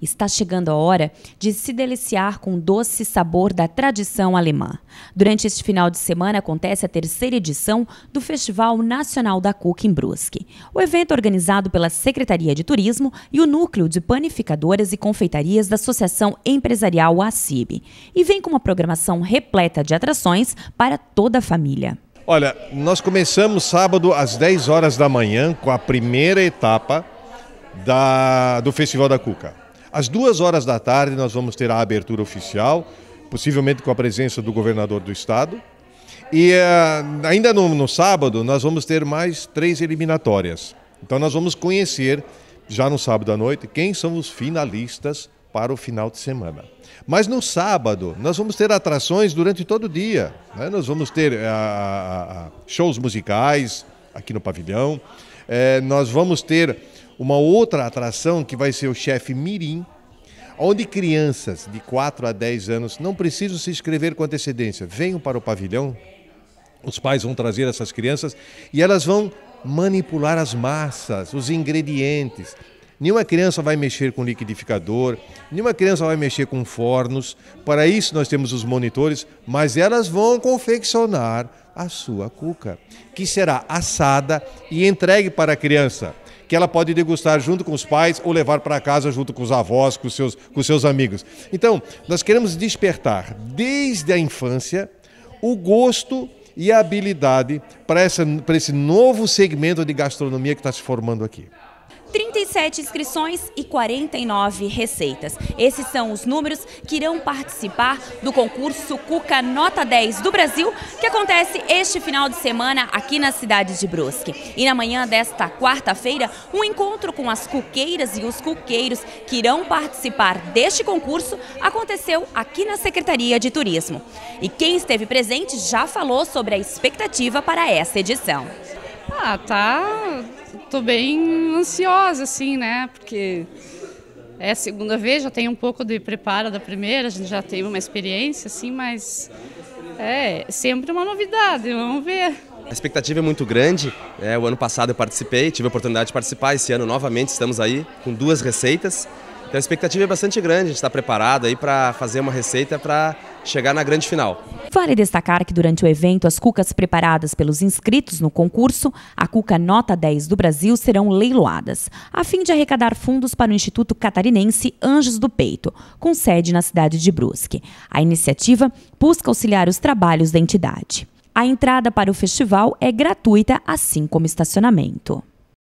Está chegando a hora de se deliciar com o doce sabor da tradição alemã. Durante este final de semana acontece a terceira edição do Festival Nacional da Cuca em Brusque. O evento é organizado pela Secretaria de Turismo e o Núcleo de Panificadoras e Confeitarias da Associação Empresarial ACIB. E vem com uma programação repleta de atrações para toda a família. Olha, nós começamos sábado às 10 horas da manhã com a primeira etapa da, do Festival da Cuca. Às duas horas da tarde, nós vamos ter a abertura oficial, possivelmente com a presença do governador do estado. E uh, ainda no, no sábado, nós vamos ter mais três eliminatórias. Então, nós vamos conhecer, já no sábado à noite, quem são os finalistas para o final de semana. Mas no sábado, nós vamos ter atrações durante todo o dia. Né? Nós vamos ter uh, shows musicais, aqui no pavilhão. É, nós vamos ter uma outra atração que vai ser o chefe Mirim, onde crianças de 4 a 10 anos não precisam se inscrever com antecedência. Venham para o pavilhão, os pais vão trazer essas crianças e elas vão manipular as massas, os ingredientes. Nenhuma criança vai mexer com liquidificador, nenhuma criança vai mexer com fornos. Para isso nós temos os monitores, mas elas vão confeccionar a sua cuca, que será assada e entregue para a criança, que ela pode degustar junto com os pais ou levar para casa junto com os avós, com seus, com seus amigos. Então, nós queremos despertar desde a infância o gosto e a habilidade para, essa, para esse novo segmento de gastronomia que está se formando aqui. 37 inscrições e 49 receitas. Esses são os números que irão participar do concurso Cuca Nota 10 do Brasil, que acontece este final de semana aqui na cidade de Brusque. E na manhã desta quarta-feira, um encontro com as cuqueiras e os cuqueiros que irão participar deste concurso aconteceu aqui na Secretaria de Turismo. E quem esteve presente já falou sobre a expectativa para essa edição. Ah, tá. Tô bem ansiosa, assim, né? Porque é a segunda vez, já tem um pouco de preparo da primeira, a gente já teve uma experiência, assim, mas é sempre uma novidade, vamos ver. A expectativa é muito grande. É, o ano passado eu participei, tive a oportunidade de participar. Esse ano, novamente, estamos aí com duas receitas. Então a expectativa é bastante grande, a gente está preparado aí para fazer uma receita para chegar na grande final. Vale destacar que durante o evento, as cucas preparadas pelos inscritos no concurso, a Cuca Nota 10 do Brasil, serão leiloadas, a fim de arrecadar fundos para o Instituto Catarinense Anjos do Peito, com sede na cidade de Brusque. A iniciativa busca auxiliar os trabalhos da entidade. A entrada para o festival é gratuita, assim como estacionamento.